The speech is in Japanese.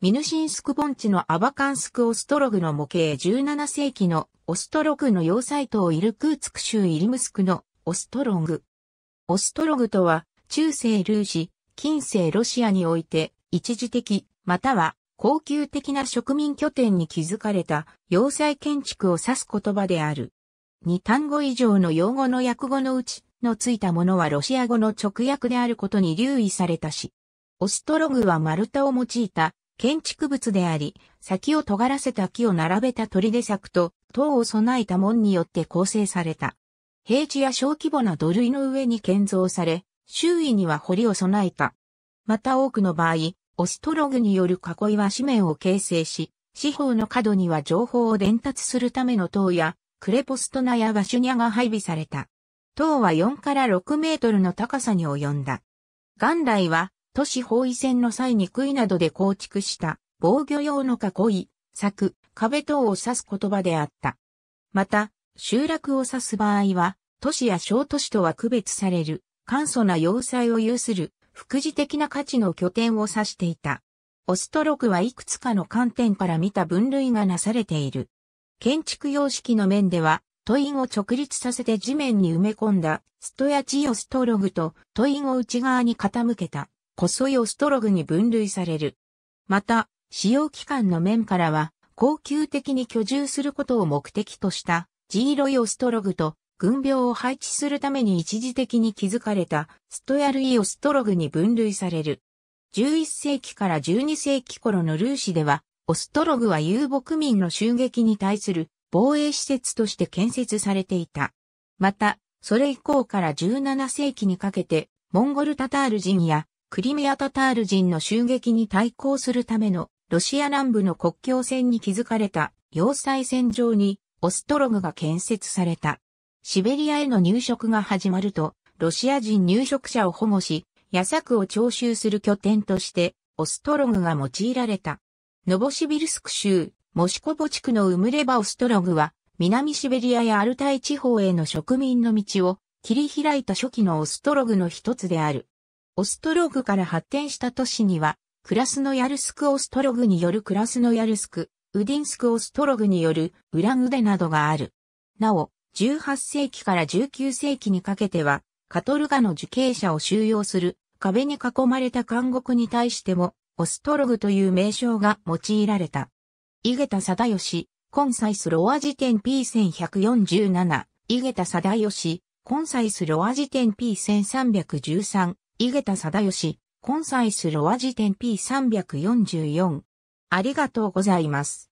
ミヌシンスク盆地のアバカンスク・オストログの模型17世紀のオストログの要塞島イルクーツク州イリムスクのオストログ。オストログとは中世ルージ、近世ロシアにおいて一時的または高級的な植民拠点に築かれた要塞建築を指す言葉である。二単語以上の用語の訳語のうちのついたものはロシア語の直訳であることに留意されたし、オストログは丸太を用いた建築物であり、先を尖らせた木を並べた砦柵と塔を備えた門によって構成された。平地や小規模な土塁の上に建造され、周囲には堀を備えた。また多くの場合、オストログによる囲いは紙面を形成し、四方の角には情報を伝達するための塔や、クレポストナやワシュニャが配備された。塔は4から6メートルの高さに及んだ。元来は都市包囲戦の際に杭などで構築した防御用の囲い、柵、壁等を指す言葉であった。また、集落を指す場合は、都市や小都市とは区別される、簡素な要塞を有する、副次的な価値の拠点を指していた。オストロクはいくつかの観点から見た分類がなされている。建築様式の面では、都院を直立させて地面に埋め込んだ、ストやチオストログと、都院を内側に傾けた、細いオストログに分類される。また、使用期間の面からは、恒久的に居住することを目的とした、ジーロイオストログと、軍病を配置するために一時的に築かれた、ストヤルイオストログに分類される。11世紀から12世紀頃のルーシでは、オストログは遊牧民の襲撃に対する防衛施設として建設されていた。また、それ以降から17世紀にかけて、モンゴルタタール人やクリミアタタール人の襲撃に対抗するためのロシア南部の国境線に築かれた要塞線上にオストログが建設された。シベリアへの入植が始まると、ロシア人入植者を保護し、野作を徴収する拠点として、オストログが用いられた。ノボシビルスク州、モシコボ地区のウムレバオストログは、南シベリアやアルタイ地方への植民の道を切り開いた初期のオストログの一つである。オストログから発展した都市には、クラスノヤルスクオストログによるクラスノヤルスク、ウディンスクオストログによるウランウデなどがある。なお、18世紀から19世紀にかけては、カトルガの受刑者を収容する壁に囲まれた監獄に対しても、オストログという名称が用いられた。井桁貞義、コンサイスロア辞典 P1147、井桁貞義、コンサイスロア辞典 P1313、井桁貞義、コンサイスロア辞典 P344。ありがとうございます。